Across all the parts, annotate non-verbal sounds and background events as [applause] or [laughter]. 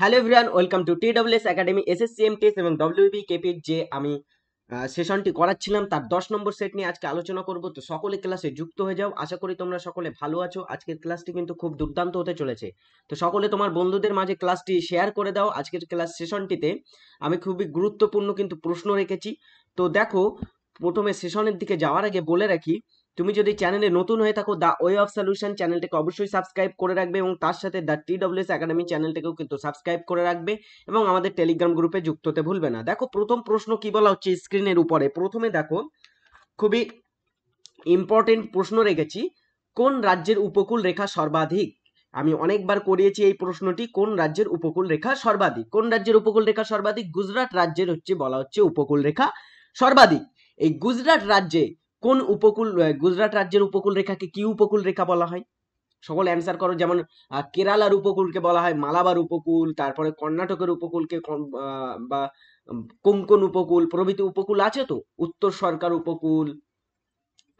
hello everyone welcome to T W S academy M test এবং W B কেপির যে আমি সেশনটি করাচ্ছিলাম তার দশ নম্বর সেট নিয়ে আজকে আলোচনা করব তো সকলে ক্লাসে যুক্ত হয়ে যাও আশা করি তোমরা সকলে ভালো আছো আজকের ক্লাসটি কিন্তু খুব দুর্দান্ত হতে চলেছে তো সকলে তোমার বন্ধুদের মাঝে ক্লাসটি শেয়ার করে দাও আজকের ক্লাস সেশনটিতে আমি খুবই গুরুত্বপূর্ণ কিন্তু প্রশ্ন রেখেছি তো দেখো প্রথমে সেশনের দিকে যাওয়ার আগে বলে রাখি তুমি যদি চ্যানেলে নতুন হয়ে থাকো দ্য ওয়ে অফ সলিউশন চ্যানেলটাকে অবশ্যই সাবস্ক্রাইব করে রাখবে এবং তার সাথে দ্য টি ডব্লিউএস একাডেমি চ্যানেলটাকেও কিন্তু সাবস্ক্রাইব করে রাখবে এবং আমাদের টেলিগ্রাম গ্রুপে যুক্ত হতে ভুলবে না দেখো প্রথম প্রশ্ন কি বলা হচ্ছে স্ক্রিনের উপরে প্রথমে দেখো খুবই ইম্পর্টেন্ট প্রশ্ন রেখেছি কোন রাজ্যের উপকূল রেখা সর্বাধিক আমি অনেকবার করিয়েছি এই প্রশ্নটি কোন রাজ্যের উপকূল রেখা সর্বাধিক কোন রাজ্যের উপকূল রেখা সর্বাধিক গুজরাট রাজ্যের হচ্ছে বলা হচ্ছে উপকূল রেখা সর্বাধিক এই গুজরাট রাজ্যে কোন উপকূল গুজরাট রাজ্যের উপকূল রেখাকে কি উপকূল রেখা বলা হয় সকল অ্যান্সার করো যেমন কেরালার উপকূলকে বলা হয় মালাবার উপকূল তারপরে কর্ণাটকের উপকূলকে বা কোঙ্কন উপকূল প্রভৃতি উপকূল আছে তো উত্তর সরকার উপকূল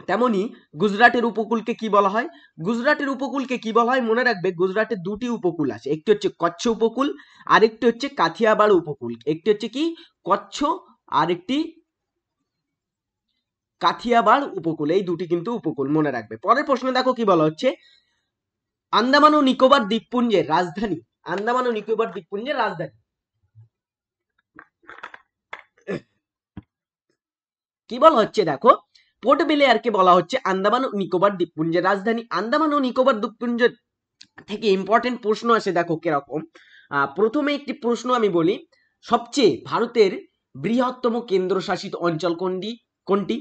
তেমনি গুজরাটের উপকূলকে কি বলা হয় গুজরাটের উপকূলকে কি বলা হয় মনে রাখবে গুজরাটের দুটি উপকূল আছে একটি হচ্ছে কচ্ছ উপকূল আরেকটি হচ্ছে কাথিয়াবাড় উপকূল একটি হচ্ছে কি কচ্ছ আরেকটি কাথিয়াবাড় উপকূল এই দুটি কিন্তু উপকূল মনে রাখবে পরের প্রশ্ন দেখো কি বলা হচ্ছে আন্দামান ও নিকোবর দ্বীপপুঞ্জের রাজধানী আন্দামান ও নিকোবর দ্বীপপুঞ্জের রাজধানী কি বলা হচ্ছে দেখো পোর্ট ব্লেয়ারকে বলা হচ্ছে আন্দামান ও নিকোবর দ্বীপপুঞ্জের রাজধানী আন্দামান ও নিকোবর দ্বীপপুঞ্জের থেকে ইম্পর্টেন্ট প্রশ্ন আসে দেখো কিরকম প্রথমে একটি প্রশ্ন আমি বলি সবচেয়ে ভারতের বৃহত্তম কেন্দ্রশাসিত অঞ্চল কোনটি কোনটি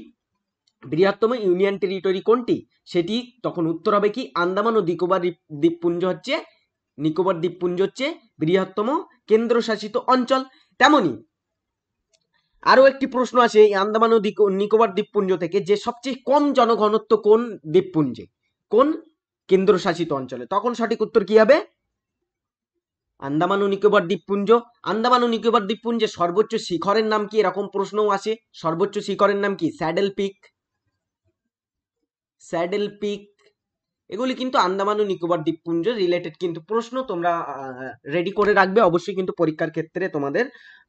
বৃহত্তম ইউনিয়ন টেরিটরি কোনটি সেটি তখন উত্তর হবে কি আন্দামান ও নিকোবর দ্বীপপুঞ্জ হচ্ছে নিকোবর দ্বীপপুঞ্জ হচ্ছে বৃহত্তম কেন্দ্রশাসিত অঞ্চল তেমনি আরও একটি প্রশ্ন আছে এই আন্দামান ও নিকোবর দ্বীপপুঞ্জ থেকে যে সবচেয়ে কম জনঘনত্ব কোন দ্বীপপুঞ্জে কোন কেন্দ্রশাসিত অঞ্চলে তখন সঠিক উত্তর কি হবে আন্দামান ও নিকোবর দ্বীপপুঞ্জ আন্দামান ও নিকোবর দ্বীপপুঞ্জে সর্বোচ্চ শিখরের নাম কি এরকম প্রশ্নও আসে সর্বোচ্চ শিখরের নাম কি স্যাডেল পিক স্যাডেল পিক এগুলি কিন্তু আন্দামান ও নিকোবর দ্বীপপুঞ্জ রিলেটেড কিন্তু প্রশ্ন তোমরা রেডি করে রাখবে অবশ্যই কিন্তু পরীক্ষার ক্ষেত্রে তোমাদের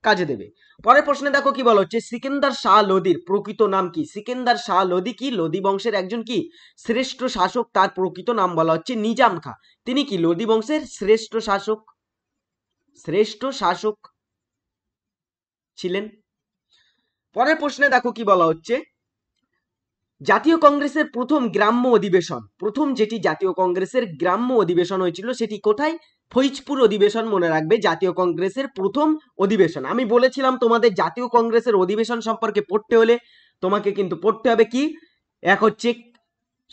কাজে দেবে পরের প্রশ্নে দেখো কি বলা হচ্ছে সিকেন্দার শাহ লোদির প্রকৃত নাম কি সিকেন্দার শাহ লোদি কি লোদি বংশের একজন কি শ্রেষ্ঠ শাসক তার প্রকৃত নাম বলা হচ্ছে নিজাম খা তিনি কি লোদি বংশের শ্রেষ্ঠ শাসক শ্রেষ্ঠ শাসক ছিলেন পরের প্রশ্নে দেখো কি বলা হচ্ছে জাতীয় কংগ্রেসের প্রথম গ্রাম্য অধিবেশন প্রথম যেটি জাতীয় কংগ্রেসের গ্রাম্য অধিবেশন হয়েছিল সেটি কোথায় ফৈজপুর অধিবেশন মনে রাখবে জাতীয় কংগ্রেসের প্রথম অধিবেশন আমি বলেছিলাম তোমাদের জাতীয় কংগ্রেসের অধিবেশন সম্পর্কে পড়তে হলে তোমাকে কিন্তু পড়তে হবে কি এক হচ্ছে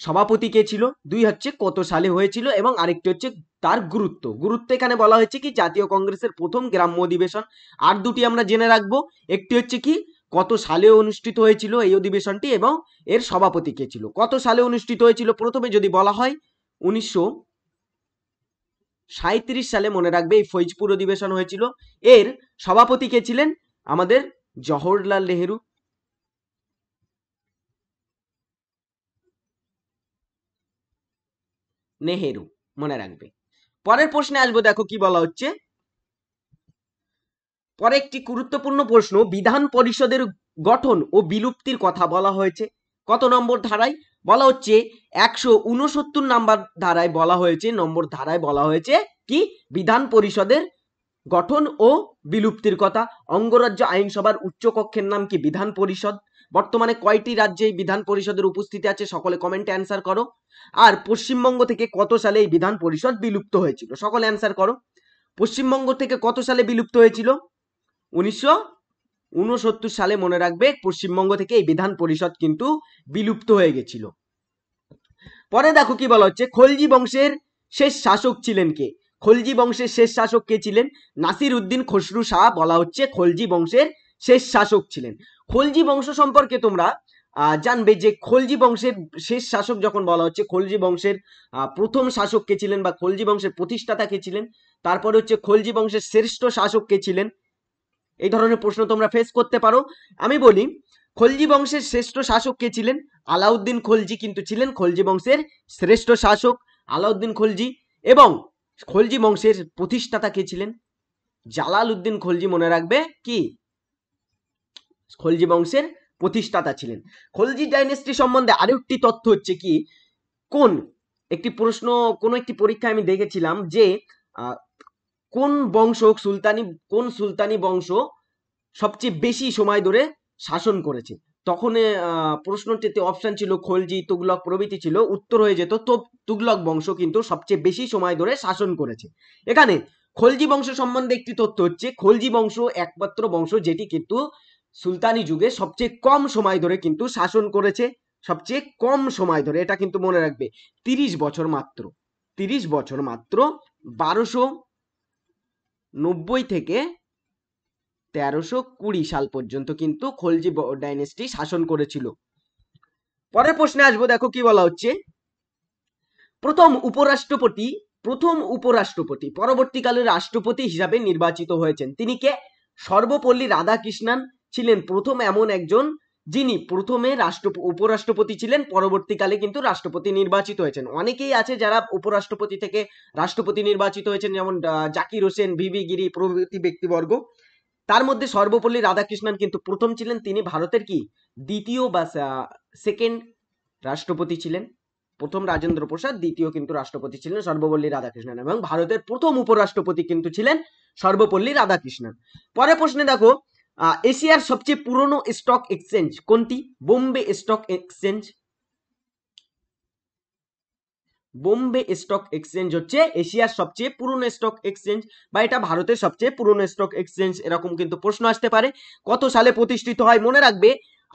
সভাপতি কে ছিল দুই হচ্ছে কত সালে হয়েছিল এবং আরেকটি হচ্ছে তার গুরুত্ব গুরুত্ব এখানে বলা হয়েছে কি জাতীয় কংগ্রেসের প্রথম গ্রাম্য অধিবেশন আর দুটি আমরা জেনে রাখবো একটি হচ্ছে কি কত সালে অনুষ্ঠিত হয়েছিল এই অধিবেশনটি এবং এর সভাপতি কে ছিল কত সালে অনুষ্ঠিত হয়েছিল প্রথমে যদি বলা হয় উনিশশো সাঁত্রিশ সালে মনে রাখবে এই ফৈজপুর অধিবেশন হয়েছিল এর সভাপতি কে ছিলেন আমাদের জওহরলাল নেহেরু নেহেরু মনে রাখবে পরের প্রশ্নে আসবো দেখো কি বলা হচ্ছে পরে একটি গুরুত্বপূর্ণ প্রশ্ন বিধান পরিষদের গঠন ও বিলুপ্তির কথা বলা হয়েছে কত নম্বর ধারায় বলা হচ্ছে একশো উনসত্তর নাম্বার ধারায় বলা হয়েছে নম্বর ধারায় বলা হয়েছে কি বিধান পরিষদের গঠন ও বিলুপ্তির কথা অঙ্গরাজ্য আইনসভার উচ্চকক্ষের নাম কি বিধান পরিষদ বর্তমানে কয়টি রাজ্যে এই বিধান পরিষদের উপস্থিতি আছে সকলে কমেন্টে অ্যান্সার করো আর পশ্চিমবঙ্গ থেকে কত সালে এই বিধান পরিষদ বিলুপ্ত হয়েছিল সকলে অ্যান্সার করো পশ্চিমবঙ্গ থেকে কত সালে বিলুপ্ত হয়েছিল উনিশশো সালে মনে রাখবে পশ্চিমবঙ্গ থেকে এই বিধান পরিষদ কিন্তু বিলুপ্ত হয়ে গেছিল পরে দেখো কি বলা হচ্ছে খলজি বংশের শেষ শাসক ছিলেন কে খলজি বংশের শেষ শাসক কে ছিলেন নাসির উদ্দিন খসরু শাহ বলা হচ্ছে খলজি বংশের শেষ শাসক ছিলেন খলজি বংশ সম্পর্কে তোমরা জানবে যে খলজি বংশের শেষ শাসক যখন বলা হচ্ছে খলজি বংশের প্রথম শাসক কে ছিলেন বা খলজি বংশের প্রতিষ্ঠাতা কে ছিলেন তারপরে হচ্ছে খলজি বংশের শ্রেষ্ঠ শাসক কে ছিলেন এই ধরনের প্রশ্ন তোমরা ফেস করতে পারো আমি বলি খলজি বংশের শ্রেষ্ঠ শাসক কে ছিলেন আলাউদ্দিন খলজি কিন্তু ছিলেন খলজি বংশের শ্রেষ্ঠ শাসক আলাউদ্দিন খলজি এবং খলজি বংশের প্রতিষ্ঠাতা কে ছিলেন জালালউদ্দিন খলজি মনে রাখবে কি খলজি বংশের প্রতিষ্ঠাতা ছিলেন খলজি ডাইনেস্টি সম্বন্ধে একটি তথ্য হচ্ছে কি কোন একটি প্রশ্ন কোনো একটি পরীক্ষায় আমি দেখেছিলাম যে কোন বংশ সুলতানি কোন সুলতানি বংশ সবচেয়ে বেশি সময় ধরে শাসন করেছে তখন প্রশ্নটিতে অপশন ছিল খলজি তুগলক প্রভৃতি ছিল উত্তর হয়ে যেত তো তুগলক বংশ কিন্তু সবচেয়ে বেশি সময় ধরে শাসন করেছে এখানে খলজি বংশ সম্বন্ধে একটি তথ্য হচ্ছে খলজি বংশ একমাত্র বংশ যেটি কিন্তু সুলতানি যুগে সবচেয়ে কম সময় ধরে কিন্তু শাসন করেছে সবচেয়ে কম সময় ধরে এটা কিন্তু মনে রাখবে তিরিশ বছর মাত্র তিরিশ বছর মাত্র বারোশো নব্বই থেকে তেরোশো কুড়ি সাল পর্যন্ত কিন্তু খলজি ডাইনেস্টি শাসন করেছিল পরের প্রশ্নে আসবো দেখো কি বলা হচ্ছে প্রথম উপরাষ্ট্রপতি প্রথম উপরাষ্ট্রপতি পরবর্তীকালে রাষ্ট্রপতি হিসাবে নির্বাচিত হয়েছেন তিনি কে সর্বপল্লী রাধাকৃষ্ণান ছিলেন প্রথম এমন একজন যিনি প্রথমে রাষ্ট্র উপরাষ্ট্রপতি ছিলেন পরবর্তীকালে কিন্তু রাষ্ট্রপতি নির্বাচিত হয়েছেন অনেকেই আছে যারা উপরাষ্ট্রপতি থেকে রাষ্ট্রপতি নির্বাচিত হয়েছেন যেমন জাকির হোসেন ভিভি গিরি প্রভৃতি ব্যক্তিবর্গ তার মধ্যে সর্বপল্লী রাধাকৃষ্ণন কিন্তু প্রথম ছিলেন তিনি ভারতের কি দ্বিতীয় বা সেকেন্ড রাষ্ট্রপতি ছিলেন প্রথম রাজেন্দ্র প্রসাদ দ্বিতীয় কিন্তু রাষ্ট্রপতি ছিলেন সর্বপল্লী রাধাকৃষ্ণন এবং ভারতের প্রথম উপরাষ্ট্রপতি কিন্তু ছিলেন সর্বপল্লী রাধাকৃষ্ণন পরে প্রশ্নে দেখো এশিয়ার সবচেয়ে পুরনো স্টক এক্সচেঞ্জ কোনটি Bombay stock exchange Bombay stock exchange হচ্ছে এশিয়ার সবচেয়ে পুরনো স্টক এক্সচেঞ্জ বা এটা ভারতের সবচেয়ে পুরনো স্টক এক্সচেঞ্জ এরকম কিন্তু প্রশ্ন আসতে পারে কত সালে প্রতিষ্ঠিত হয় মনে রাখবে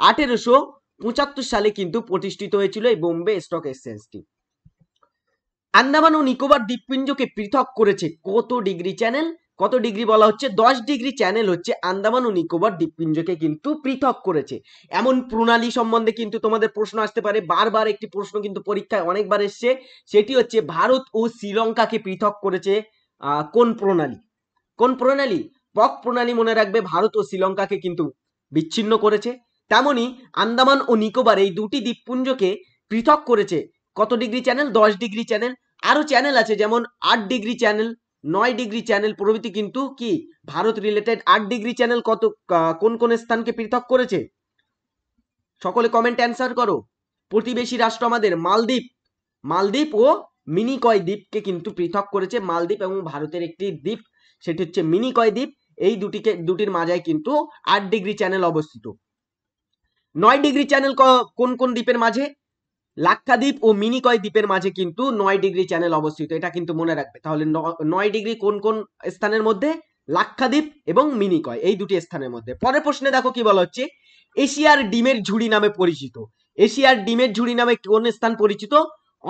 আঠেরোশো পঁচাত্তর সালে কিন্তু প্রতিষ্ঠিত হয়েছিল এই বোম্বে স্টক এক্সচেঞ্জটি আন্দামান ও নিকোবর দ্বীপপুঞ্জকে পৃথক করেছে কত ডিগ্রি চ্যানেল কত ডিগ্রি বলা হচ্ছে দশ ডিগ্রি চ্যানেল হচ্ছে আন্দামান ও নিকোবর দ্বীপপুঞ্জকে কিন্তু পৃথক করেছে এমন প্রণালী সম্বন্ধে কিন্তু তোমাদের প্রশ্ন আসতে পারে বারবার একটি প্রশ্ন কিন্তু পরীক্ষায় অনেকবার এসছে সেটি হচ্ছে ভারত ও শ্রীলঙ্কাকে পৃথক করেছে কোন প্রণালী কোন প্রণালী পক প্রণালী মনে রাখবে ভারত ও শ্রীলঙ্কাকে কিন্তু বিচ্ছিন্ন করেছে তেমনি আন্দামান ও নিকোবর এই দুটি দ্বীপপুঞ্জকে পৃথক করেছে কত ডিগ্রি চ্যানেল দশ ডিগ্রি চ্যানেল আরও চ্যানেল আছে যেমন আট ডিগ্রি চ্যানেল নয় ডিগ্রি চ্যানেল প্রভৃতি কিন্তু কি ভারত রিলেটেড আট ডিগ্রি চ্যানেল কত কোন কোন স্থানকে পৃথক করেছে সকলে কমেন্ট অ্যান্সার করো প্রতিবেশী রাষ্ট্র আমাদের মালদ্বীপ মালদ্বীপ ও মিনি কয় দ্বীপকে কিন্তু পৃথক করেছে মালদ্বীপ এবং ভারতের একটি দ্বীপ সেটি হচ্ছে মিনি কয় দ্বীপ এই দুটিকে দুটির মাঝায় কিন্তু আট ডিগ্রি চ্যানেল অবস্থিত নয় ডিগ্রি চ্যানেল কোন কোন দ্বীপের মাঝে লাক্ষাদ্বীপ ও মিনিকয় দ্বীপের মাঝে কিন্তু নয় ডিগ্রি চ্যানেল অবস্থিত এটা কিন্তু মনে রাখবে তাহলে নয় ডিগ্রি কোন কোন স্থানের মধ্যে লাক্ষাদ্বীপ এবং মিনিকয় এই দুটি স্থানের মধ্যে পরের প্রশ্নে দেখো কি বলা হচ্ছে এশিয়ার ডিমের ঝুড়ি নামে পরিচিত এশিয়ার ডিমের ঝুড়ি নামে কোন স্থান পরিচিত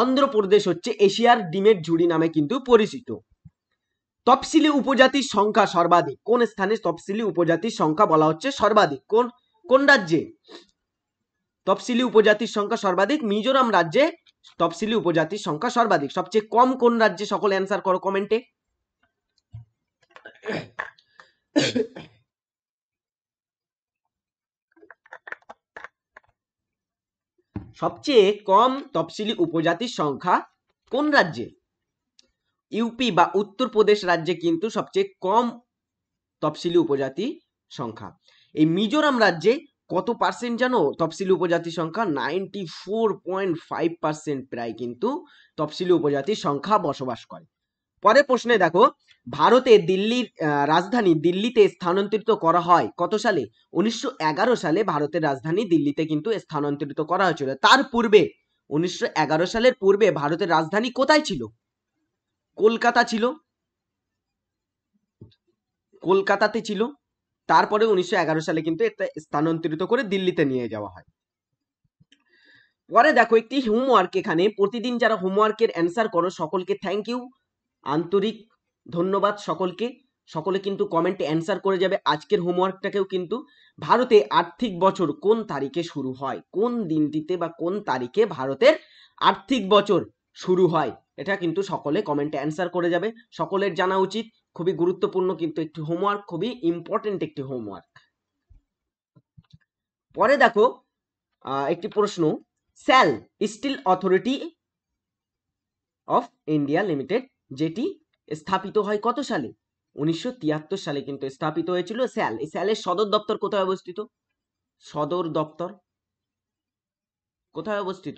অন্ধ্রপ্রদেশ হচ্ছে এশিয়ার ডিমের ঝুড়ি নামে কিন্তু পরিচিত তফসিলি উপজাতির সংখ্যা সর্বাধিক কোন স্থানে তফসিলি উপজাতির সংখ্যা বলা হচ্ছে সর্বাধিক কোন কোন রাজ্যে তফসিলি উপজাতির সংখ্যা সর্বাধিক মিজোরাম রাজ্যে তফসিলি উপজাতির সংখ্যা সর্বাধিক সবচেয়ে কম কোন রাজ্যে সকল অ্যান্সার করো কমেন্টে সবচেয়ে কম তফসিলি উপজাতির সংখ্যা কোন রাজ্যে ইউপি বা উত্তরপ্রদেশ রাজ্যে কিন্তু সবচেয়ে কম তফসিলি উপজাতি সংখ্যা এই মিজোরাম রাজ্যে কত পার্সেন্ট জানো তফসিলি উপজাতির সংখ্যা ninety four point five percent প্রায় কিন্তু তফসিলি উপজাতির সংখ্যা বসবাস করে পরে প্রশ্নে দেখো ভারতে দিল্লির রাজধানী দিল্লিতে স্থানান্তরিত করা হয় কত সালে উনিশশো সালে ভারতের রাজধানী দিল্লিতে কিন্তু স্থানান্তরিত করা হয়েছিল তার পূর্বে উনিশশো সালের পূর্বে ভারতের রাজধানী কোথায় ছিল কলকাতা ছিল কলকাতাতে ছিল তারপরে উনিশশো সালে কিন্তু এটা স্থানান্তরিত করে দিল্লিতে নিয়ে যাওয়া হয় পরে দেখো একটি হোমওয়ার্ক এখানে প্রতিদিন যারা হোমওয়ার্কের অ্যান্সার করো সকলকে থ্যাংক ইউ আন্তরিক ধন্যবাদ সকলকে সকলে কিন্তু কমেন্টে অ্যান্সার করে যাবে আজকের হোমওয়ার্কটাকেও কিন্তু ভারতে আর্থিক বছর কোন তারিখে শুরু হয় কোন দিনটিতে বা কোন তারিখে ভারতের আর্থিক বছর শুরু হয় এটা কিন্তু সকলে কমেন্টে অ্যান্সার করে যাবে সকলের জানা উচিত খুবই গুরুত্বপূর্ণ কিন্তু একটি হোমওয়ার্ক খুবই ইম্পর্টেন্ট একটি হোমওয়ার্ক পরে দেখো একটি প্রশ্ন SAIL steel authority of India limited যেটি স্থাপিত হয় কত সালে উনিশশো সালে কিন্তু স্থাপিত হয়েছিল স্যাল এই স্যালের সদর দপ্তর কোথায় অবস্থিত সদর দপ্তর কোথায় অবস্থিত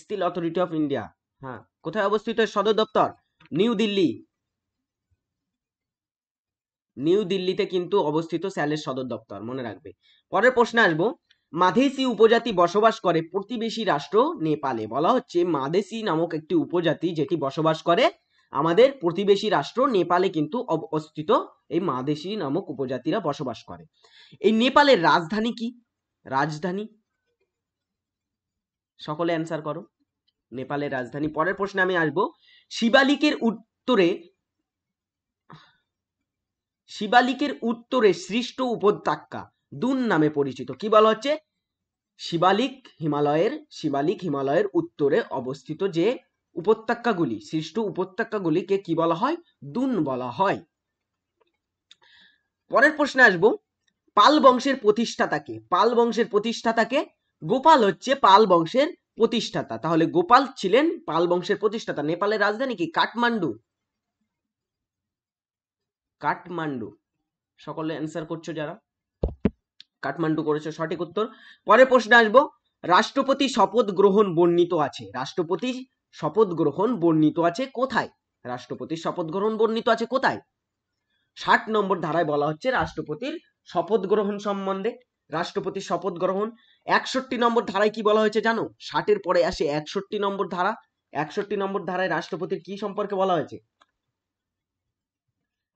স্টিল অথরিটি অফ ইন্ডিয়া হ্যাঁ কোথায় অবস্থিত সদর দপ্তর নিউ দিল্লি নিউ দিল্লিতে কিন্তু অবস্থিত স্যালের সদর দপ্তর মনে রাখবে পরের প্রশ্নে আসবো মাধেসি উপজাতি বসবাস করে প্রতিবেশী রাষ্ট্র নেপালে বলা হচ্ছে মাদেশি নামক একটি উপজাতি যেটি বসবাস করে আমাদের প্রতিবেশী রাষ্ট্র নেপালে কিন্তু অবস্থিত এই মাদেশি নামক উপজাতিরা বসবাস করে এই নেপালের রাজধানী কি রাজধানী সকলে অ্যান্সার করো নেপালের রাজধানী পরের প্রশ্নে আমি আসব শিবালিকের উত্তরে শিবালিকের উত্তরে সৃষ্ট উপত্যকা দুন নামে পরিচিত কি বলা হচ্ছে শিবালিক হিমালয়ের শিবালিক হিমালয়ের উত্তরে অবস্থিত যে উপত্যকাগুলি সৃষ্ট উপত্যকাগুলিকে কি বলা হয় দুন বলা হয় পরের প্রশ্নে আসব পাল বংশের প্রতিষ্ঠাতাকে পাল বংশের প্রতিষ্ঠাতাকে গোপাল হচ্ছে পাল বংশের প্রতিষ্ঠাতা তাহলে গোপাল ছিলেন পাল বংশের প্রতিষ্ঠাতা নেপালের রাজধানী কি কাঠমান্ডু কাঠমান্ডু সকলে অ্যান্সার করছো যারা কাঠমান্ডু করেছো সঠিক উত্তর পরে প্রশ্ন আসব রাষ্ট্রপতি শপথ গ্রহণ বর্ণিত আছে রাষ্ট্রপতি শপথ গ্রহণ বর্ণিত আছে কোথায় রাষ্ট্রপতি শপথ গ্রহণ বর্ণিত আছে কোথায় ষাট নম্বর ধারায় বলা হচ্ছে রাষ্ট্রপতির শপথ গ্রহণ সম্বন্ধে রাষ্ট্রপতির শপথ গ্রহণ একষট্টি নম্বর ধারায় কি বলা হয়েছে জানো ষাটের পরে আসে একষট্টি নম্বর ধারা একষট্টি নম্বর ধারায় রাষ্ট্রপতির কি সম্পর্কে বলা হয়েছে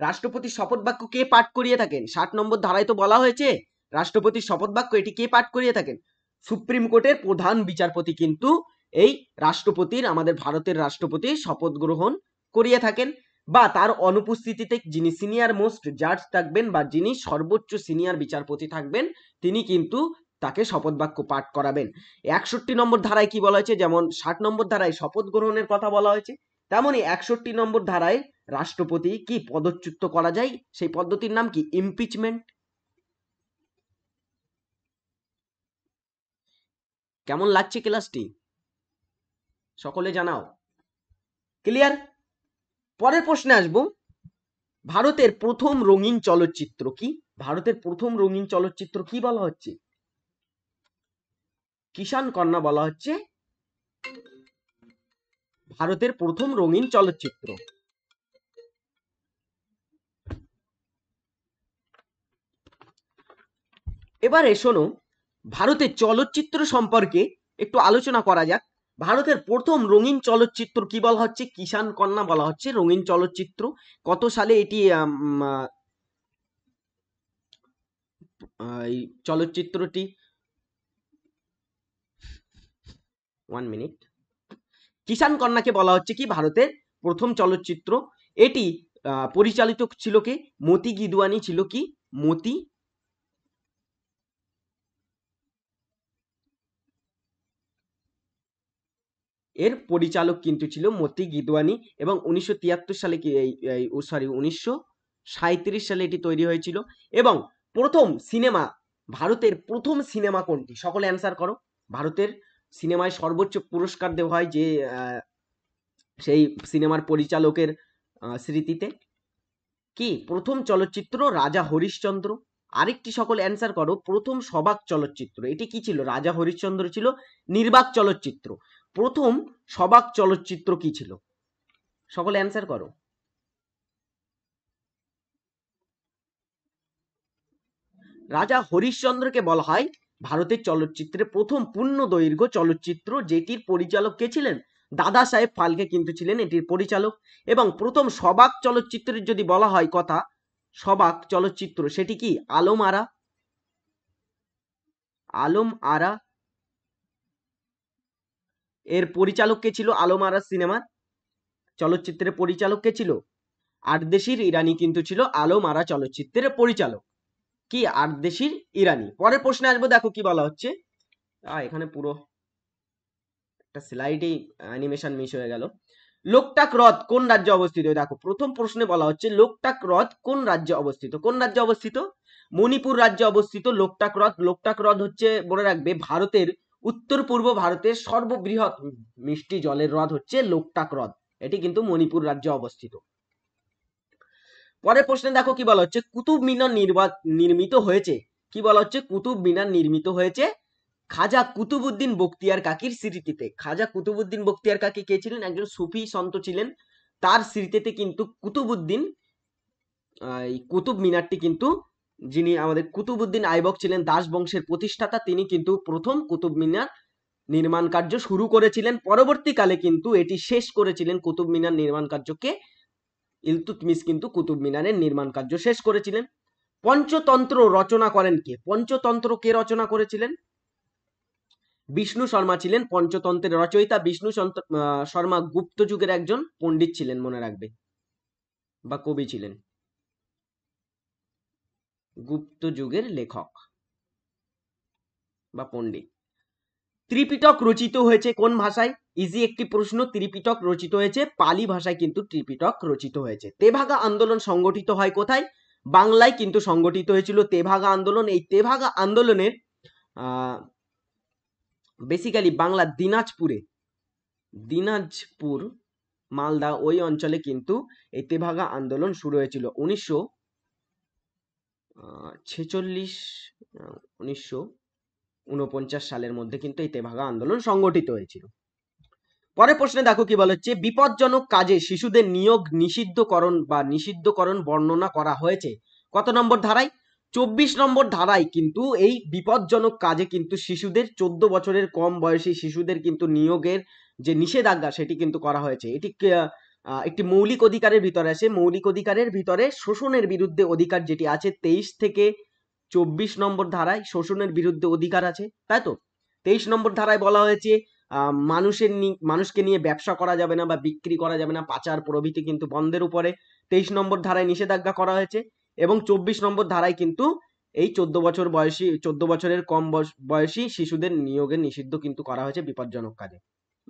রাষ্ট্রপতির শপথ বাক্য কে পাঠ করিয়ে থাকেন ষাট নম্বর ধারায় তো বলা হয়েছে রাষ্ট্রপতির শপথ বাক্য এটি কে পাঠ করিয়ে থাকেন সুপ্রিম কোর্টের প্রধান বিচারপতি কিন্তু এই রাষ্ট্রপতির আমাদের ভারতের রাষ্ট্রপতি শপথ গ্রহণ করিয়ে থাকেন বা তার অনুপস্থিতিতে যিনি সিনিয়র মোস্ট জাজ থাকবেন বা যিনি সর্বোচ্চ সিনিয়র বিচারপতি থাকবেন তিনি কিন্তু তাকে শপথ বাক্য পাঠ করাবেন একষট্টি নম্বর ধারায় কি বলা হয়েছে যেমন ষাট নম্বর ধারায় শপথ গ্রহণের কথা বলা হয়েছে তেমনই একষট্টি নম্বর ধারায় রাষ্ট্রপতি কি পদচ্যুত করা যায় সেই পদ্ধতির নাম কি ইম্পিচমেন্ট কেমন লাগছে ক্লাসটি সকলে জানাও ক্লিয়ার পরের প্রশ্নে আসব ভারতের প্রথম রঙিন চলচ্চিত্র কি ভারতের প্রথম রঙিন চলচ্চিত্র কি বলা হচ্ছে কিষান কন্যা বলা হচ্ছে ভারতের প্রথম রঙিন চলচ্চিত্র এবারে শোনো ভারতের চলচ্চিত্র সম্পর্কে একটু আলোচনা করা যাক ভারতের প্রথম রঙিন চলচ্চিত্র কি বলা হচ্ছে কিষান কন্যা বলা হচ্ছে রঙিন চলচ্চিত্র কত সালে এটি চলচ্চিত্রটি ওয়ান মিনিট কিষান কন্যাকে বলা হচ্ছে কি ভারতের প্রথম চলচ্চিত্র এটি পরিচালিত ছিল কি মতি গিদুয়ানি ছিল কি মতি এর পরিচালক কিন্তু ছিল মতি গিদুয়ানি এবং উনিশশো সালে কি এই সরি উনিশশো সালে এটি তৈরি হয়েছিল এবং প্রথম সিনেমা ভারতের প্রথম সিনেমা কোনটি সকলে অ্যান্সার করো ভারতের সিনেমায় সর্বোচ্চ পুরস্কার দেওয়া হয় যে সেই সিনেমার পরিচালকের স্মৃতিতে কি প্রথম চলচ্চিত্র রাজা হরিশ্চন্দ্র আরেকটি সকল অ্যান্সার করো প্রথম সবাক চলচ্চিত্র এটি কি ছিল রাজা হরিশ্চন্দ্র ছিল নির্বাক চলচ্চিত্র প্রথম সবাক চলচ্চিত্র কি ছিল সকল অ্যান্সার করো রাজা হরিশ্চন্দ্রকে বলা হয় ভারতের চলচ্চিত্রে প্রথম পূর্ণ দৈর্ঘ্য চলচ্চিত্র যেটির পরিচালক কে ছিলেন দাদা সাহেব ফালকে কিন্তু ছিলেন এটির পরিচালক এবং প্রথম সবাক চলচ্চিত্রের যদি বলা হয় কথা সবাক চলচ্চিত্র সেটি কি আলম আরা আলম আরা এর পরিচালক কে ছিল আলম আরা সিনেমার চলচ্চিত্রের পরিচালক কে ছিল দেশির ইরানি কিন্তু ছিল আলম আরা চলচ্চিত্রের পরিচালক কি দেশির ইরানি পরের প্রশ্নে আসবো দেখো কি বলা হচ্ছে এখানে পুরো একটা স্লাইডে অ্যানিমেশন মিস হয়ে গেল লোকটাক হ্রদ কোন রাজ্যে অবস্থিত দেখো প্রথম প্রশ্নে বলা হচ্ছে লোকটাক হ্রদ কোন রাজ্যে অবস্থিত কোন রাজ্যে অবস্থিত মণিপুর রাজ্যে অবস্থিত লোকটাক হ্রদ লোকটাক হ্রদ হচ্ছে মনে রাখবে ভারতের উত্তর পূর্ব ভারতের সর্ববৃহৎ মিষ্টি জলের হ্রদ হচ্ছে লোকটাক হ্রদ এটি কিন্তু মণিপুর রাজ্যে অবস্থিত পরের প্রশ্নে দেখো কি বলা হচ্ছে কুতুব মিনার নির্মিত হয়েছে কি বলা হচ্ছে কুতুব মিনার নির্মিত হয়েছে খাজা কুতুবুদ্দিন বক্তিয়ার কাকির স্মৃতিতে খাজা কুতুবুদ্দিন বক্তিয়ার কাকি কে ছিলেন একজন সুফি সন্ত ছিলেন তার স্মৃতিতে কিন্তু কুতুবুদ্দিন এই কুতুব মিনারটি কিন্তু যিনি আমাদের কুতুবুদ্দিন আইবক ছিলেন দাস বংশের প্রতিষ্ঠাতা তিনি কিন্তু প্রথম কুতুব মিনার নির্মাণ কার্য শুরু করেছিলেন পরবর্তীকালে কিন্তু এটি শেষ করেছিলেন কুতুব মিনার নির্মাণ কার্যকে ইলতুতমিস কিন্তু কুতুব মিনারের নির্মাণ কার্য শেষ করেছিলেন পঞ্চতন্ত্র রচনা করেন কে পঞ্চতন্ত্র কে রচনা করেছিলেন বিষ্ণু শর্মা ছিলেন পঞ্চতন্ত্রের রচয়িতা বিষ্ণু শর্মা গুপ্ত যুগের একজন পণ্ডিত ছিলেন মনে রাখবে বা কবি ছিলেন গুপ্ত যুগের লেখক বা পণ্ডিত ত্রিপিটক রচিত হয়েছে কোন ভাষায় ইজি একটি প্রশ্ন ত্রিপিটক রচিত হয়েছে পালি ভাষায় কিন্তু ত্রিপিটক রচিত হয়েছে তেভাগা আন্দোলন সংগঠিত হয় কোথায় বাংলায় কিন্তু সংগঠিত হয়েছিল তেভাগা আন্দোলন এই তেভাগা আন্দোলনের বেসিক্যালি বাংলা দিনাজপুরে দিনাজপুর মালদা ওই অঞ্চলে কিন্তু এই তেভাগা আন্দোলন শুরু হয়েছিল উনিশশো ছেচল্লিশ উনিশশো উনপঞ্চাশ সালের মধ্যে কিন্তু এই তেভাগা আন্দোলন সংগঠিত হয়েছিল পরে প্রশ্নে দেখো কি বলা হচ্ছে বিপজ্জনক কাজে শিশুদের নিয়োগ নিষিদ্ধকরণ বা নিষিদ্ধকরণ বর্ণনা করা হয়েছে কত নম্বর ধারায় চব্বিশ নম্বর ধারায় কিন্তু এই বিপজ্জনক কাজে কিন্তু শিশুদের চোদ্দ বছরের কম বয়সী শিশুদের কিন্তু নিয়োগের যে নিষেধাজ্ঞা সেটি কিন্তু করা হয়েছে এটি একটি মৌলিক অধিকারের ভিতরে আছে মৌলিক অধিকারের ভিতরে শোষণের বিরুদ্ধে অধিকার যেটি আছে তেইশ থেকে চব্বিশ নম্বর ধারায় শোষণের বিরুদ্ধে অধিকার আছে তাই তো তেইশ নম্বর ধারায় বলা হয়েছে মানুষের মানুষকে নিয়ে ব্যবসা করা যাবে না বা বিক্রি করা যাবে না পাচার প্রভৃতি কিন্তু বন্ধের উপরে তেইশ নম্বর ধারায় নিষেধাজ্ঞা করা হয়েছে এবং চব্বিশ নম্বর ধারায় কিন্তু এই চোদ্দ বছর বয়সী চোদ্দ বছরের কম বয়সী শিশুদের নিয়োগের নিষিদ্ধ কিন্তু করা হয়েছে বিপজ্জনক কাজে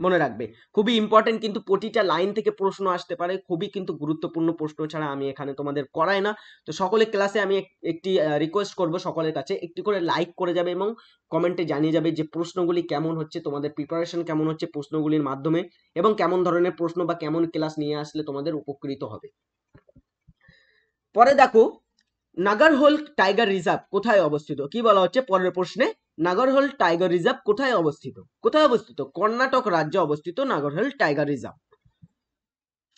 মনে রাখবে খুবই ইম্পর্টেন্ট কিন্তু প্রতিটা লাইন থেকে প্রশ্ন আসতে পারে খুবই কিন্তু গুরুত্বপূর্ণ প্রশ্ন ছাড়া আমি এখানে তোমাদের করাই না তো সকলে ক্লাসে আমি একটি রিকোয়েস্ট করব সকলের কাছে একটি করে লাইক করে যাবে এবং কমেন্টে জানিয়ে যাবে যে প্রশ্নগুলি কেমন হচ্ছে তোমাদের প্রিপারেশন কেমন হচ্ছে প্রশ্নগুলির মাধ্যমে এবং কেমন ধরনের প্রশ্ন বা কেমন ক্লাস নিয়ে আসলে তোমাদের উপকৃত হবে পরে দেখো নাগারহোল টাইগার রিজার্ভ কোথায় অবস্থিত কি বলা হচ্ছে পরের প্রশ্নে নাগরহল টাইগার রিজার্ভ কোথায় অবস্থিত কোথায় অবস্থিত কর্ণাটক রাজ্যে অবস্থিত নাগরহল টাইগার রিজার্ভ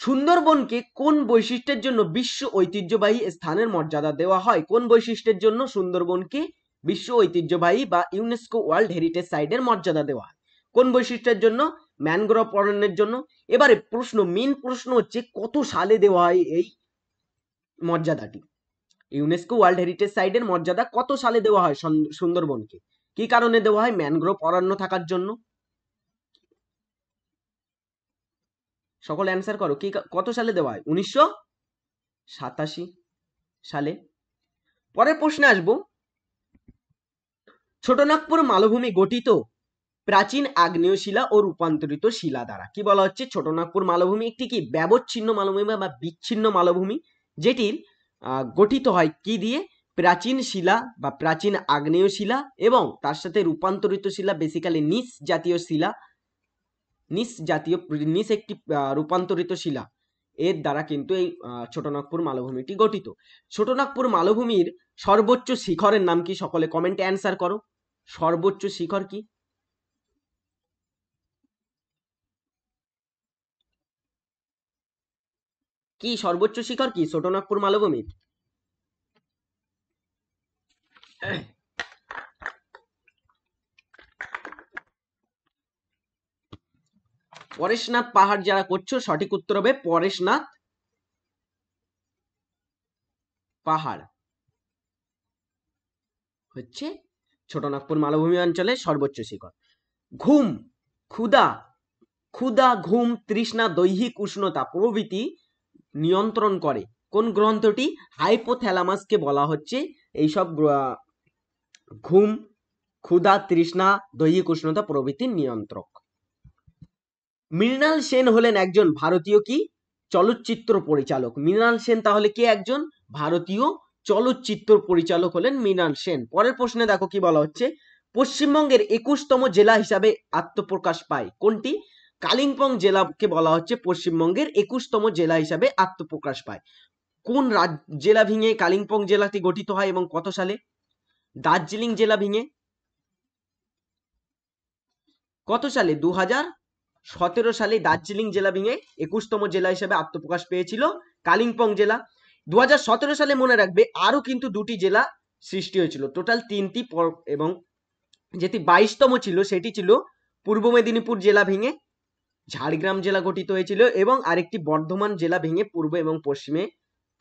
সুন্দরবনকে কোন বৈশিষ্ট্যের জন্য বিশ্ব ঐতিহ্যবাহী স্থানের মর্যাদা দেওয়া হয় কোন বৈশিষ্ট্যের জন্য সুন্দরবনকে বিশ্ব ঐতিহ্যবাহী বা ইউনেস্কো ওয়ার্ল্ড হেরিটেজ সাইটের মর্যাদা দেওয়া হয় কোন বৈশিষ্ট্যের জন্য ম্যানগ্রোভ অরণ্যের জন্য এবারে প্রশ্ন মেন প্রশ্ন হচ্ছে কত সালে দেওয়া হয় এই মর্যাদাটি ইউনেস্কো ওয়ার্ল্ড হেরিটেজ সাইটের মর্যাদা কত সালে দেওয়া হয় সুন্দরবনকে কি কারণে দেওয়া হয় ম্যানগ্রোভ অরণ্য থাকার জন্য সকল অ্যান্সার করো কি কত সালে দেওয়া হয় উনিশশো সাতাশি সালে পরের প্রশ্নে আসব ছোটনাগপুর মালভূমি গঠিত প্রাচীন আগ্নেয় শিলা ও রূপান্তরিত শিলা দ্বারা কি বলা হচ্ছে ছোটনাগপুর মালভূমি একটি কি ব্যবচ্ছিন্ন মালভূমি বা বিচ্ছিন্ন মালভূমি যেটির গঠিত হয় কি দিয়ে প্রাচীন শিলা বা প্রাচীন আগ্নেয় শিলা এবং তার সাথে রূপান্তরিত শিলা বেসিক্যালি নিস জাতীয় শিলা নিস জাতীয় নিস একটি রূপান্তরিত শিলা এর দ্বারা কিন্তু এই ছোটনাগপুর মালভূমিটি গঠিত ছোটনাগপুর মালভূমির সর্বোচ্চ শিখরের নাম কি সকলে কমেন্টে অ্যান্সার করো সর্বোচ্চ শিখর কি কি সর্বোচ্চ শিখর কি ছোটনাগপুর মালভূমির পরেশনাথ পাহাড় যারা করছো সঠিক উত্তর হবে পরেশনাথ পাহাড় হচ্ছে ছোটনাগপুর মালভূমি অঞ্চলের সর্বোচ্চ শিখর ঘুম ক্ষুদা ক্ষুদা ঘুম তৃষ্ণা দৈহিক উষ্ণতা প্রভৃতি নিয়ন্ত্রণ করে কোন গ্রন্থটি হাইপোথ্যালামাসকে বলা হচ্ছে এইসব ঘুম ক্ষুধা তৃষ্ণা দৈহিক উষ্ণতা প্রভৃতির নিয়ন্ত্রক মৃণাল সেন হলেন একজন ভারতীয় কি চলচ্চিত্র পরিচালক মৃণাল সেন তাহলে কে একজন ভারতীয় চলচ্চিত্র পরিচালক হলেন মৃণাল সেন পরের প্রশ্নে দেখো কি বলা হচ্ছে পশ্চিমবঙ্গের একুশতম জেলা হিসাবে আত্মপ্রকাশ পায় কোনটি কালিম্পং জেলাকে বলা হচ্ছে পশ্চিমবঙ্গের একুশতম জেলা হিসাবে আত্মপ্রকাশ পায় কোন রাজ জেলা ভেঙে কালিম্পং জেলাটি গঠিত হয় এবং কত সালে দার্জিলিং জেলা ভেঙে কত সালে দু সতেরো সালে দার্জিলিং জেলা ভেঙে একুশতম জেলা হিসেবে আত্মপ্রকাশ পেয়েছিল কালিম্পং জেলা দু সালে মনে রাখবে আরও কিন্তু দুটি জেলা সৃষ্টি হয়েছিল টোটাল তিনটি এবং যেটি বাইশতম ছিল সেটি ছিল পূর্ব মেদিনীপুর জেলা ভেঙে ঝাড়গ্রাম জেলা গঠিত হয়েছিল এবং আরেকটি বর্ধমান জেলা ভেঙে পূর্ব এবং পশ্চিমে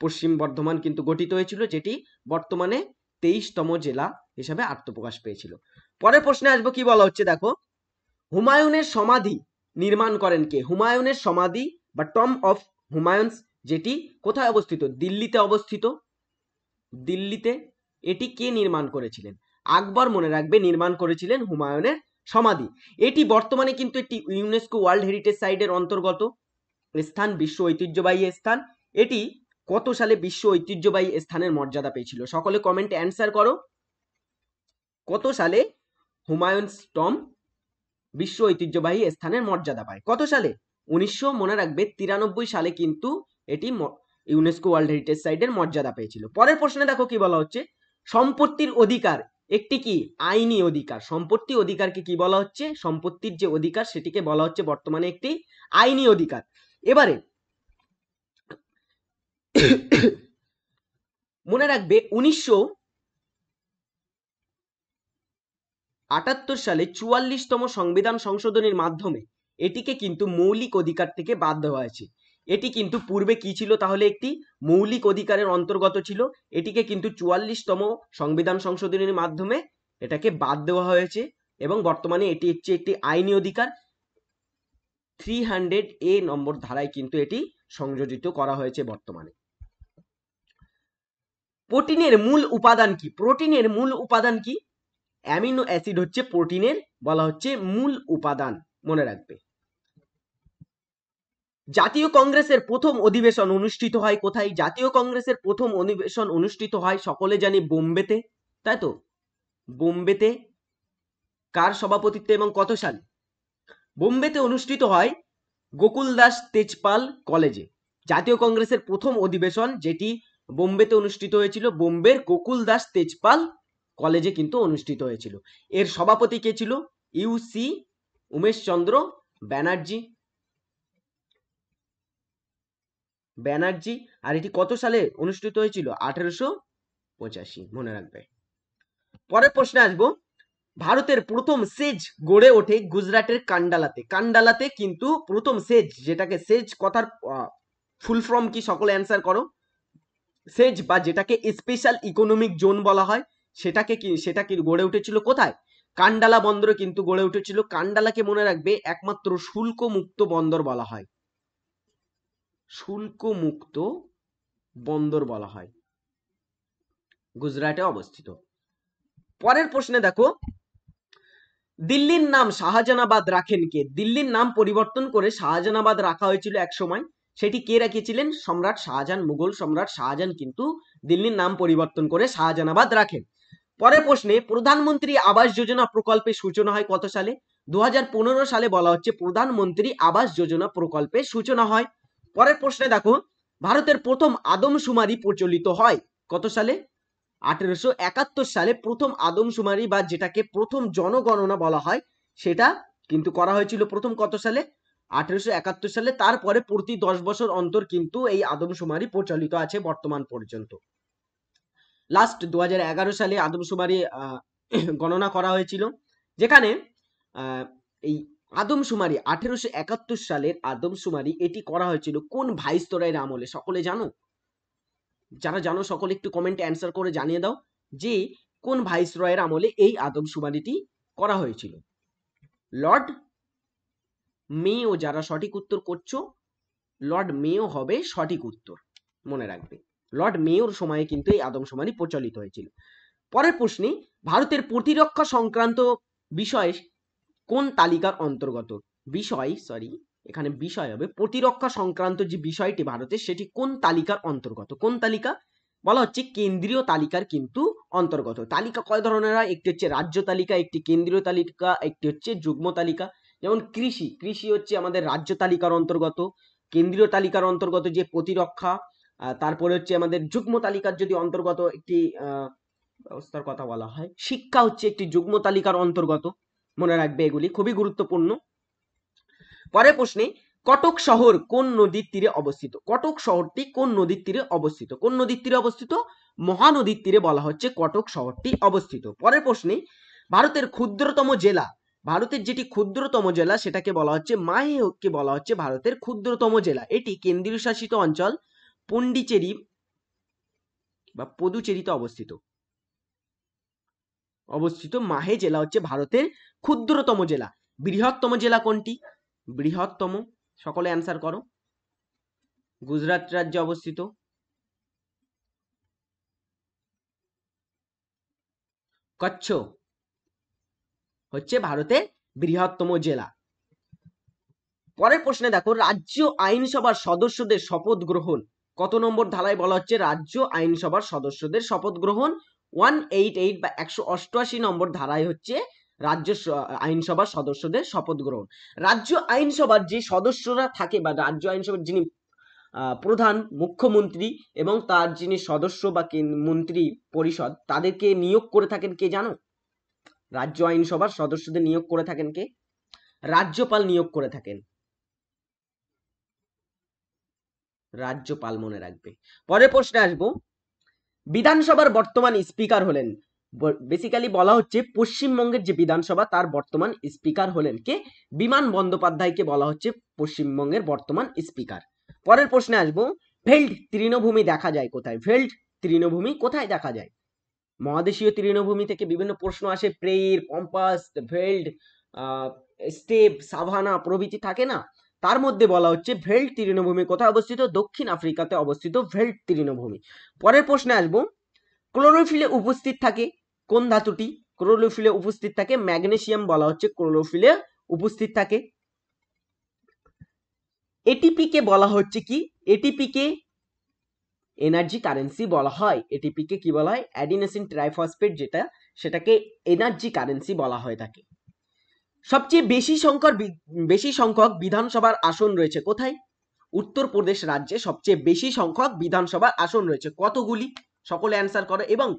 পশ্চিম বর্ধমান কিন্তু গঠিত হয়েছিল যেটি বর্তমানে তেইশতম জেলা হিসাবে আত্মপ্রকাশ পেয়েছিল পরের প্রশ্নে আসবো কি বলা হচ্ছে দেখো হুমায়ুনের সমাধি নির্মাণ করেন কে হুমায়ুনের সমাধি বা টম অফ হুমায়ুনস যেটি কোথায় অবস্থিত দিল্লিতে অবস্থিত দিল্লিতে এটি কে নির্মাণ করেছিলেন আকবর মনে রাখবে নির্মাণ করেছিলেন হুমায়ুনের সমাধি এটি বর্তমানে কিন্তু একটি ইউনেস্কো ওয়ার্ল্ড হেরিটেজ সাইটের অন্তর্গত স্থান বিশ্ব ঐতিহ্যবাহী স্থান এটি কত সালে বিশ্ব ঐতিহ্যবাহী স্থানের মর্যাদা পেয়েছিল সকলে কমেন্টে অ্যান্সার করো কত সালে হুমায়ুন স্টম বিশ্ব ঐতিহ্যবাহী স্থানের মর্যাদা পায় কত সালে উনিশশো মনে রাখবে তিরানব্বই সালে কিন্তু এটি ইউনেস্কো ওয়ার্ল্ড হেরিটেজ সাইটের মর্যাদা পেয়েছিল পরের প্রশ্নে দেখো কি বলা হচ্ছে সম্পত্তির অধিকার একটি কি আইনি অধিকার সম্পত্তি অধিকারকে কি বলা হচ্ছে সম্পত্তির যে অধিকার সেটিকে বলা হচ্ছে বর্তমানে একটি আইনি অধিকার এবারে মনে রাখবে উনিশশো আটাত্তর সালে চুয়াল্লিশতম সংবিধান সংশোধনের মাধ্যমে এটিকে কিন্তু মৌলিক অধিকার থেকে বাদ দেওয়া হয়েছে এটি কিন্তু পূর্বে কি ছিল তাহলে একটি মৌলিক অধিকারের অন্তর্গত ছিল এটিকে কিন্তু চুয়াল্লিশতম সংবিধান সংশোধনের মাধ্যমে এটাকে বাদ দেওয়া হয়েছে এবং বর্তমানে এটি হচ্ছে একটি আইনি অধিকার থ্রি হান্ড্রেড এ নম্বর ধারায় কিন্তু এটি সংযোজিত করা হয়েছে বর্তমানে প্রোটিনের মূল উপাদান কি প্রোটিনের মূল উপাদান কি অ্যামিনো অ্যাসিড হচ্ছে প্রোটিনের বলা হচ্ছে মূল উপাদান মনে রাখবে জাতীয় কংগ্রেসের প্রথম অধিবেশন অনুষ্ঠিত হয় কোথায় জাতীয় কংগ্রেসের প্রথম অধিবেশন অনুষ্ঠিত হয় সকলে জানি বোম্বেতে তাই তো বোম্বেতে কার সভাপতিত্বে এবং কত সাল বোম্বেতে অনুষ্ঠিত হয় গোকুল দাস তেজপাল কলেজে জাতীয় কংগ্রেসের প্রথম অধিবেশন যেটি বোম্বেতে অনুষ্ঠিত হয়েছিল বোম্বের কোকুল দাস তেজপাল কলেজে কিন্তু অনুষ্ঠিত হয়েছিল এর সভাপতি কে ছিল ইউসি উমেশ চন্দ্র ব্যানার্জি ব্যানার্জি আর এটি কত সালে অনুষ্ঠিত হয়েছিল আঠেরোশো পঁচাশি মনে রাখবে পরের প্রশ্নে আসব ভারতের প্রথম সেজ গড়ে ওঠে গুজরাটের কান্ডালাতে কান্ডালাতে কিন্তু প্রথম সেজ যেটাকে সেজ কথার ফুল ফর্ম কি সকলে অ্যান্সার করো সেজ বা যেটাকে স্পেশাল ইকোনমিক জোন বলা হয় সেটাকে কি সেটা কি গড়ে উঠেছিল কোথায় কান্ডালা বন্দর কিন্তু গড়ে উঠেছিল কান্ডালাকে মনে রাখবে একমাত্র শুল্ক মুক্ত বন্দর বলা হয় শুল্ক মুক্ত বন্দর বলা হয় গুজরাটে অবস্থিত পরের প্রশ্নে দেখো দিল্লির নাম শাহজানাবাদ রাখেন কে দিল্লির নাম পরিবর্তন করে শাহজানাবাদ রাখা হয়েছিল এক সময় সেটি কে রাখিয়েছিলেন সম্রাট শাহজাহান মুঘল সম্রাট শাহজাহান কিন্তু দিল্লির নাম পরিবর্তন করে শাহজাহানাবাদ রাখেন পরের প্রশ্নে প্রধানমন্ত্রী আবাস যোজনা প্রকল্পের সূচনা হয় কত সালে দু সালে বলা হচ্ছে প্রধানমন্ত্রী আবাস যোজনা প্রকল্পের সূচনা হয় পরের প্রশ্নে দেখো ভারতের প্রথম আদমশুমারি প্রচলিত হয় কত সালে আঠেরোশো একাত্তর সালে প্রথম আদমশুমারি বা যেটাকে প্রথম জনগণনা বলা হয় সেটা কিন্তু করা হয়েছিল প্রথম কত সালে আঠেরোশো একাত্তর সালে তারপরে প্রতি দশ বছর অন্তর কিন্তু এই আদমশুমারি প্রচলিত আছে বর্তমান পর্যন্ত লাস্ট দু সালে আদমশুমারি [clears throat] গণনা করা হয়েছিল যেখানে এই আদমশুমারি আঠেরোশো একাত্তর সালের আদমশুমারি এটি করা হয়েছিল কোন ভাইস্তরায়ের আমলে সকলে জানো যারা জানো সকলে একটু কমেন্ট অ্যান্সার করে জানিয়ে দাও যে কোন ভাইসরয়ের আমলে এই আদমশুমারিটি করা হয়েছিল লর্ড মেয়েও যারা সঠিক উত্তর করছো লর্ড মেও হবে সঠিক উত্তর মনে রাখবে লর্ড মেয়র সময়ে কিন্তু এই আদমশুমারি প্রচলিত হয়েছিল পরের প্রশ্নে ভারতের প্রতিরক্ষা সংক্রান্ত বিষয় কোন তালিকার অন্তর্গত বিষয় সরি এখানে বিষয় হবে প্রতিরক্ষা সংক্রান্ত যে বিষয়টি ভারতের সেটি কোন তালিকার অন্তর্গত কোন তালিকা বলা হচ্ছে কেন্দ্রীয় তালিকার কিন্তু অন্তর্গত তালিকা কয় ধরনের হয় একটি হচ্ছে রাজ্য তালিকা একটি কেন্দ্রীয় তালিকা একটি হচ্ছে যুগ্ম তালিকা যেমন কৃষি কৃষি হচ্ছে আমাদের রাজ্য তালিকার অন্তর্গত কেন্দ্রীয় তালিকার অন্তর্গত যে প্রতিরক্ষা তারপরে হচ্ছে আমাদের যুগ্ম তালিকার যদি অন্তর্গত একটি ব্যবস্থার কথা বলা হয় শিক্ষা হচ্ছে একটি যুগ্ম তালিকার অন্তর্গত মনে রাখবে এগুলি খুবই গুরুত্বপূর্ণ পরে প্রশ্নে কটক শহর কোন নদীর তীরে অবস্থিত কটক শহরটি কোন নদীর তীরে অবস্থিত কোন নদীর তীরে অবস্থিত মহানদীর তীরে বলা হচ্ছে কটক শহরটি অবস্থিত পরের প্রশ্নে ভারতের ক্ষুদ্রতম জেলা ভারতের যেটি ক্ষুদ্রতম জেলা সেটাকে বলা হচ্ছে মাহেকে বলা হচ্ছে ভারতের ক্ষুদ্রতম জেলা এটি কেন্দ্রীয় শাসিত অঞ্চল পন্ডিচেরি বা পদুচেরিতে অবস্থিত অবস্থিত মাহে জেলা হচ্ছে ভারতের ক্ষুদ্রতম জেলা বৃহত্তম জেলা কোনটি বৃহত্তম সকলে অ্যান্সার করো গুজরাট রাজ্যে অবস্থিত কচ্ছ হচ্ছে ভারতের বৃহত্তম জেলা পরের প্রশ্নে দেখো রাজ্য আইনসভার সদস্যদের শপথ গ্রহণ কত নম্বর ধারায় বলা হচ্ছে রাজ্য আইনসভার সদস্যদের শপথ গ্রহণ ওয়ান এইট এইট বা একশো অষ্টআশি নম্বর ধারায় হচ্ছে রাজ্য আইনসভার সদস্যদের শপথ গ্রহণ রাজ্য আইনসভার যে সদস্যরা থাকে বা রাজ্য আইনসভার যিনি প্রধান মুখ্যমন্ত্রী এবং তার যিনি সদস্য বা মন্ত্রী পরিষদ তাদেরকে নিয়োগ করে থাকেন কে জানো রাজ্য আইনসভার সদস্যদের নিয়োগ করে থাকেন কে রাজ্যপাল নিয়োগ করে থাকেন রাজ্যপাল মনে রাখবে পরের প্রশ্নে আসবো বিধানসভার বর্তমান স্পিকার হলেন বেসিক্যালি বলা হচ্ছে পশ্চিমবঙ্গের যে বিধানসভা তার বর্তমান স্পিকার হলেন কে বিমান বন্দ্যোপাধ্যায়কে বলা হচ্ছে পশ্চিমবঙ্গের বর্তমান স্পিকার পরের প্রশ্নে আসবো ফেল্ড তৃণভূমি দেখা যায় কোথায় ফেল্ড তৃণভূমি কোথায় দেখা যায় মহাদেশীয় তৃণভূমি থেকে বিভিন্ন প্রশ্ন আসে prairie campos veld steppe savanna প্রভৃতি থাকে না তার মধ্যে বলা হচ্ছে ভেল্ট তৃণভূমি কোথায় অবস্থিত দক্ষিণ আফ্রিকাতে অবস্থিত ভেল্ট তৃণভূমি পরের প্রশ্নে আসবো ক্লোরোফিলে উপস্থিত থাকে কোন ধাতুটি ক্লোরোফিলে উপস্থিত থাকে ম্যাগনেশিয়াম বলা হচ্ছে ক্লোরোফিলে উপস্থিত থাকে এটিপিকে বলা হচ্ছে কি এটিপিকে এনার্জি কারেন্সি বলা হয় এটিপিকে কি বলা হয় অ্যাডিনেসিন ট্রাইফসফেট যেটা সেটাকে এনার্জি কারেন্সি বলা হয়ে থাকে সবচেয়ে বেশি সংখ্যক বেশি সংখ্যক বিধানসভার আসন রয়েছে কোথায় উত্তরপ্রদেশ রাজ্যে সবচেয়ে বেশি সংখ্যক বিধানসভার আসন রয়েছে কতগুলি সকলে অ্যান্সার করো এবং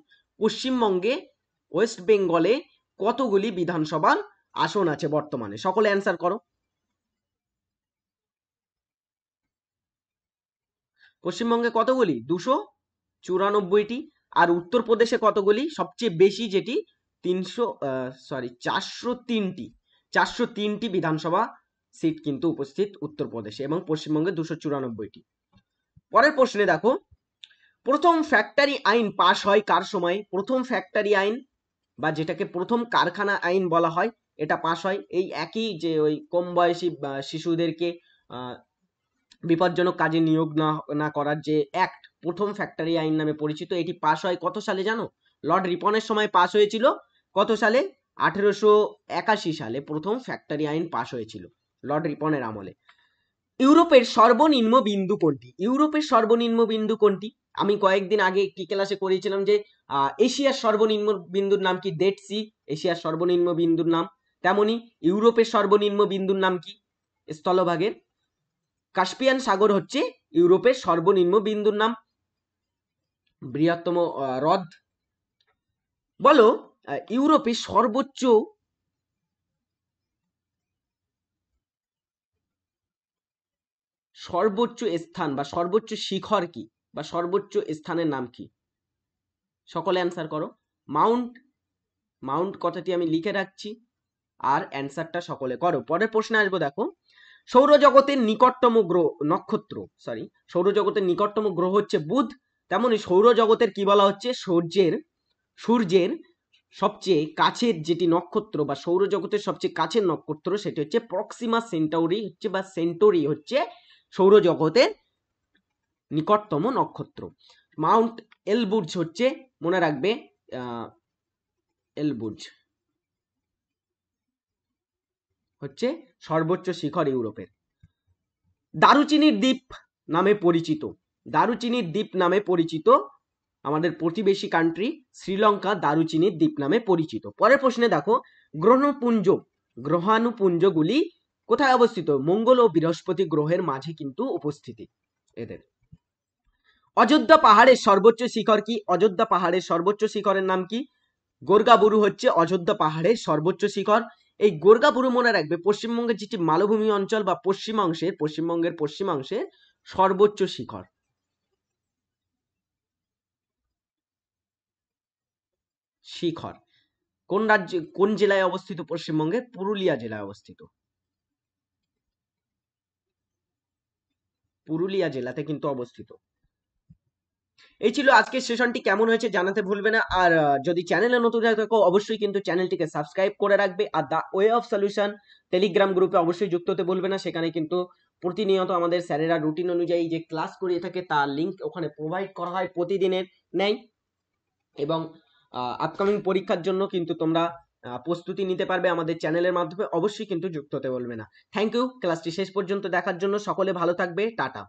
পশ্চিমবঙ্গে ওয়েস্ট বেঙ্গলে কতগুলি বিধানসভার আসন আছে বর্তমানে সকলে অ্যান্সার করো পশ্চিমবঙ্গে কতগুলি দুশো চুরানব্বইটি আর উত্তরপ্রদেশে কতগুলি সবচেয়ে বেশি যেটি তিনশো সরি চারশো তিনটি চারশো তিনটি বিধানসভা সিট কিন্তু উপস্থিত উত্তরপ্রদেশে এবং পশ্চিমবঙ্গে দুশো চুরানব্বইটি পরের প্রশ্নে দেখো প্রথম ফ্যাক্টরি আইন পাশ হয় কার সময় প্রথম ফ্যাক্টরি আইন বা যেটাকে প্রথম কারখানা আইন বলা হয় এটা পাশ হয় এই একই যে ওই কম বয়সী শিশুদেরকে বিপজ্জনক কাজে নিয়োগ না না করার যে অ্যাক্ট প্রথম ফ্যাক্টরি আইন নামে পরিচিত এটি পাস হয় কত সালে জানো লর্ড রিপনের সময় পাস হয়েছিল কত সালে আঠেরোশো একাশি সালে প্রথম ফ্যাক্টরি আইন পাস হয়েছিল লর্ড রিপনের আমলে ইউরোপের সর্বনিম্ন বিন্দু কোনটি ইউরোপের সর্বনিম্ন বিন্দু কোনটি আমি কয়েকদিন আগে একটি ক্লাসে করিয়েছিলাম যে এশিয়ার সর্বনিম্ন বিন্দুর নাম কি ডেড সি এশিয়ার সর্বনিম্ন বিন্দুর নাম তেমনি ইউরোপের সর্বনিম্ন বিন্দুর নাম কি স্থলভাগের কাস্পিয়ান সাগর হচ্ছে ইউরোপের সর্বনিম্ন বিন্দুর নাম বৃহত্তম হ্রদ বলো ইউরোপের সর্বোচ্চ সর্বোচ্চ স্থান বা সর্বোচ্চ শিখর কি বা সর্বোচ্চ স্থানের নাম কি সকলে অ্যান্সার করো মাউন্ট মাউন্ট কথাটি আমি লিখে রাখছি আর অ্যান্সারটা সকলে করো পরের প্রশ্নে আসবো দেখো সৌরজগতের নিকটতম গ্রহ নক্ষত্র সরি সৌরজগতের নিকটতম গ্রহ হচ্ছে বুধ তেমনই সৌরজগতের কি বলা হচ্ছে সূর্যের সূর্যের সবচেয়ে কাছের যেটি নক্ষত্র বা সৌরজগতের সবচেয়ে কাছের নক্ষত্র সেটি হচ্ছে প্রক্সিমা সেন্টাউরি হচ্ছে বা সেন্টোরি হচ্ছে সৌরজগতের নিকটতম নক্ষত্র মাউন্ট এলবুর্জ হচ্ছে মনে রাখবে এলবুর্জ হচ্ছে সর্বোচ্চ শিখর ইউরোপের দারুচিনির দ্বীপ নামে পরিচিত দারুচিনির দ্বীপ নামে পরিচিত আমাদের প্রতিবেশী কান্ট্রি শ্রীলঙ্কা দারুচিনির দ্বীপ নামে পরিচিত পরের প্রশ্নে দেখো গ্রহণপুঞ্জ গ্রহাণুপুঞ্জগুলি কোথায় অবস্থিত মঙ্গল ও বৃহস্পতি গ্রহের মাঝে কিন্তু উপস্থিতি এদের অযোধ্যা পাহাড়ের সর্বোচ্চ শিখর কি অযোধ্যা পাহাড়ের সর্বোচ্চ শিখরের নাম কি গোর্গাবুরু হচ্ছে অযোধ্যা পাহাড়ের সর্বোচ্চ শিখর এই গোর্গাপুরু মনে রাখবে পশ্চিমবঙ্গের যেটি মালভূমি অঞ্চল বা পশ্চিমাংশের পশ্চিমবঙ্গের পশ্চিমাংশে সর্বোচ্চ শিখর শিখর কোন রাজ্য কোন জেলায় অবস্থিত পশ্চিমবঙ্গে পুরুলিয়া জেলায় অবস্থিত পুরুলিয়া জেলাতে কিন্তু অবস্থিত এই ছিল আজকের সেশনটি কেমন হয়েছে জানাতে ভুলবে না আর যদি চ্যানেলে নতুন হয়ে থাকো অবশ্যই কিন্তু চ্যানেলটিকে সাবস্ক্রাইব করে রাখবে আর the way of solution Telegram গ্রুপে অবশ্যই যুক্ত হতে ভুলবে না সেখানে কিন্তু প্রতিনিয়ত আমাদের স্যারেরা রুটিন অনুযায়ী যে ক্লাস করিয়ে থাকে তার লিঙ্ক ওখানে প্রোভাইড করা হয় প্রতিদিনের নেয় এবং আপকামিং পরীক্ষার জন্য কিন্তু তোমরা প্রস্তুতি নিতে পারবে আমাদের চ্যানেলের মাধ্যমে অবশ্যই কিন্তু যুক্ত হতে বলবে না থ্যাংক ইউ ক্লাসটি শেষ পর্যন্ত দেখার জন্য সকলে ভালো থাকবে টাটা